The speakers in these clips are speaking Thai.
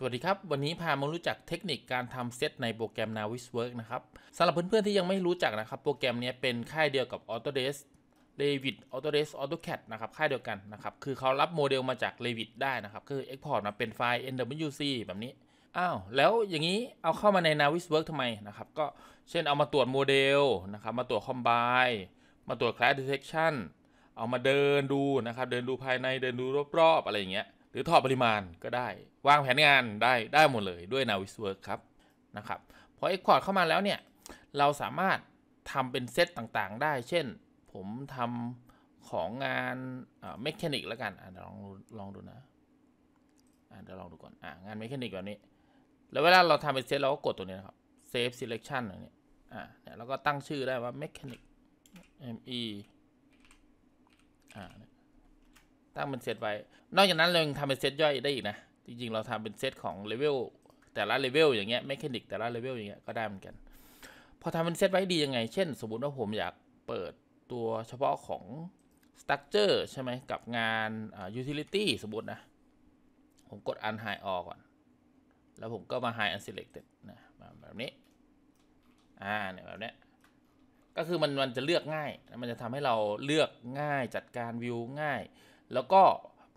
สวัสดีครับ วันนี้พามารู้จักเทคนิคการทำเซตในโปรแกรม Navisworks นะครับสำหรับเพื่อนๆที่ยังไม่รู้จักนะครับโปรแกรมนี้เป็นค่ายเดียวกับ Autodesk Revit Autodesk AutoCAD นะครับค่ายเดียวกันนะครับ คือเขารับโมเดลมาจาก Revit ได้นะครับ คือ Export มาเป็นไฟล์ NWC แบบนี้อ้าวแล้วอย่างนี้เอาเข้ามาใน Navisworks ทำไมนะครับก็เช่นเอามาตรวจโมเดลนะครับมาตรวจ Combine มาตรวจ c l a s h Detection เอามาเดินดูนะครับเดินดูภายในเดินดูรอบๆอะไรอย่างเงี้ยรือถอดปริมาณก็ได้วางแผนงานได้ได้ หมด เลยด้วย Navisworks ครับ นะครับพอ Export เข้ามาแล้วเนี่ย เราสามารถทำเป็นเซตต่างๆได้ เช่น ผมทำของงานเมคานิกแล้ว กันเดี๋ยวลองลองดูนะเดี๋ยวลองดู ก่อนองานเมคานิกแบบนี้ แล้วเวลาเราทำเป็นเซตเราก็กดตัวนี้นะครับ Save Selection อย่างนี้อ่าเนี่ยแล้วก็ตั้งชื่อได้ว่า Mechanic ME อ่าตั้งเป็นเซตไว้ นอกจากนั้นเรายังทำเป็นเซตย่อยได้อีกนะ จริง ๆ เราทำเป็นเซตของเลเวลแต่ละเลเวลอย่างเงี้ยแมคานิกแต่ละเลเวลอย่างเงี้ยก็ได้เหมือนกัน พอทำเป็นเซตไว้ดียังไง เช่นสมมติว่าผมอยากเปิดตัวเฉพาะของสตั๊กเจอร์ใช่ไหมกับงานยูทิลิตี้สมมตินะ ผมกดอันไฮออกก่อน แล้วผมก็มา high u n s e l e c t นะแบบนี้ อ่าเนี่ยแบบนี้ก็คือมันมันจะเลือกง่าย มันจะทำให้เราเลือกง่ายจัดการวิวง่ายแล้วก็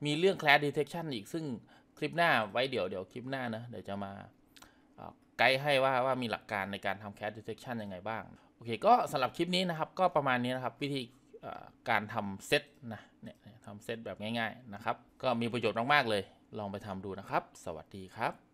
มีเรื่อง clash detection อีกซึ่งคลิปหน้าไว้เดี๋ยวเดี๋ยวคลิปหน้านะ เดี๋ยวจะมาไกด์ให้ว่าว่ามีหลักการในการทำ clash detection ยังไงบ้าง โอเค ก็สำหรับคลิปนี้นะครับ ก็ประมาณนี้นะครับวิธีการทำเซตนะเนี่ยทำเซตแบบง่ายๆนะครับ ก็มีประโยชน์มาก ๆ เลย ลองไปทำดูนะครับ สวัสดีครับ